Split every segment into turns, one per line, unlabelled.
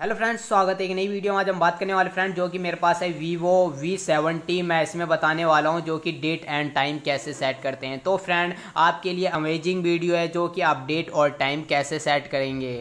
hello friends स्वागत है एक नई वीडियो में आज हम बात करने वाले फ्रेंड जो कि मेरे पास है वीवो वी सेवेंटी मैं इसमें बताने वाला हूं जो कि डेट एंड टाइम कैसे सेट करते हैं तो फ्रेंड आपके लिए अमेजिंग वीडियो है जो कि आप डेट और टाइम कैसे सेट करेंगे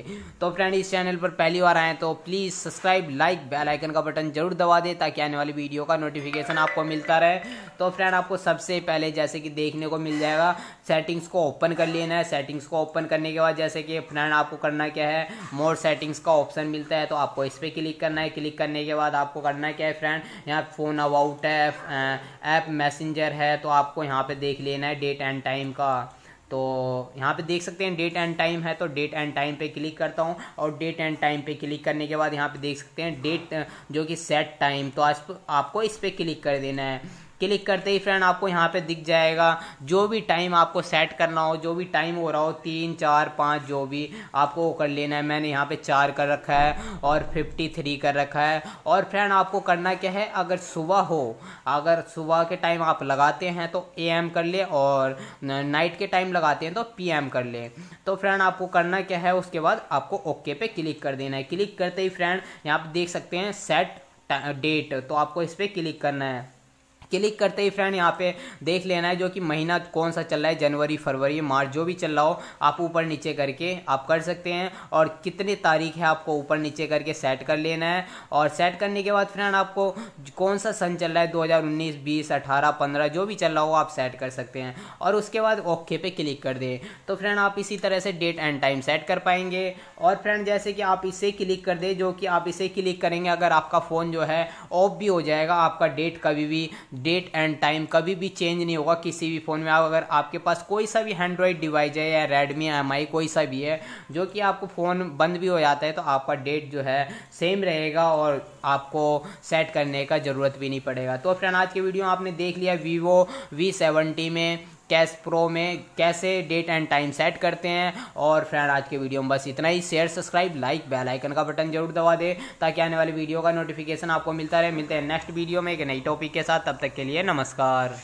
तो फ्रेंड इस चैनल पर पहली बार आएँ तो प्लीज़ सब्सक्राइब लाइक बेलाइकन का बटन जरूर दबा दें ताकि आने वाली वीडियो का नोटिफिकेशन आपको मिलता रहे तो फ्रेंड आपको सबसे पहले जैसे कि देखने को मिल जाएगा सेटिंग्स को ओपन कर लेना है सेटिंग्स को ओपन करने के बाद जैसे कि फ्रेंड आपको करना क्या है मोर सेटिंग्स का ऑप्शन मिलता है है तो आपको इस पर क्लिक करना है क्लिक करने के बाद आपको करना क्या है फ्रेंड यहाँ फ़ोन अबाउट है ऐप मैसेंजर है तो आपको यहाँ पे देख लेना है डेट एंड टाइम का तो यहाँ पे देख सकते हैं डेट एंड टाइम है तो डेट एंड टाइम पे क्लिक करता हूँ और डेट एंड टाइम पे क्लिक करने के बाद यहाँ पे देख सकते हैं डेट जो कि सेट टाइम तो आज आपको इस पर क्लिक कर देना है क्लिक करते ही फ्रेंड आपको यहाँ पे दिख जाएगा जो भी टाइम आपको सेट करना हो जो भी टाइम हो रहा हो तीन चार पाँच जो भी आपको वो कर लेना है मैंने यहाँ पे चार कर रखा है और फिफ्टी थ्री कर रखा है और फ्रेंड आपको करना क्या है अगर सुबह हो अगर सुबह के टाइम आप लगाते हैं तो ए एम कर ले और नाइट के टाइम लगाते हैं तो पी एम कर ले तो फ्रेंड आपको करना क्या है उसके बाद आपको ओके पे क्लिक कर देना है क्लिक करते ही फ्रेंड यहाँ पे देख सकते हैं सेट डेट तो आपको इस पर क्लिक करना है क्लिक करते ही फ्रेंड यहाँ पे देख लेना है जो कि महीना कौन सा चल रहा है जनवरी फरवरी मार्च जो भी चल रहा हो आप ऊपर नीचे करके आप कर सकते हैं और कितनी तारीख है आपको ऊपर नीचे करके सेट कर लेना है और सेट करने के बाद फ्रेंड आपको कौन सा सन चल रहा है 2019 20 18 15 जो भी चल रहा हो आप सेट कर सकते हैं और उसके बाद ओके पे क्लिक कर दें तो फ्रेंड आप इसी तरह से डेट एंड टाइम सेट कर पाएंगे और फ्रेंड जैसे कि आप इसे क्लिक कर दें जो कि आप इसे क्लिक करेंगे अगर आपका फ़ोन जो है ऑफ भी हो जाएगा आपका डेट कभी भी डेट एंड टाइम कभी भी चेंज नहीं होगा किसी भी फ़ोन में आप अगर आपके पास कोई सा भी एंड्रॉयड डिवाइस है या रेडमी एम आई कोई सा भी है जो कि आपको फ़ोन बंद भी हो जाता है तो आपका डेट जो है सेम रहेगा और आपको सेट करने का ज़रूरत भी नहीं पड़ेगा तो फ्रेंड आज की वीडियो आपने देख लिया वीवो वी सेवेंटी में कैश प्रो में कैसे डेट एंड टाइम सेट करते हैं और फ्रेंड आज के वीडियो में बस इतना ही share subscribe like bell icon का बटन जरूर दबा दे ताकि आने वाली वीडियो का नोटिफिकेशन आपको मिलता रहे मिलते हैं नेक्स्ट वीडियो में एक नई टॉपिक के साथ तब तक के लिए नमस्कार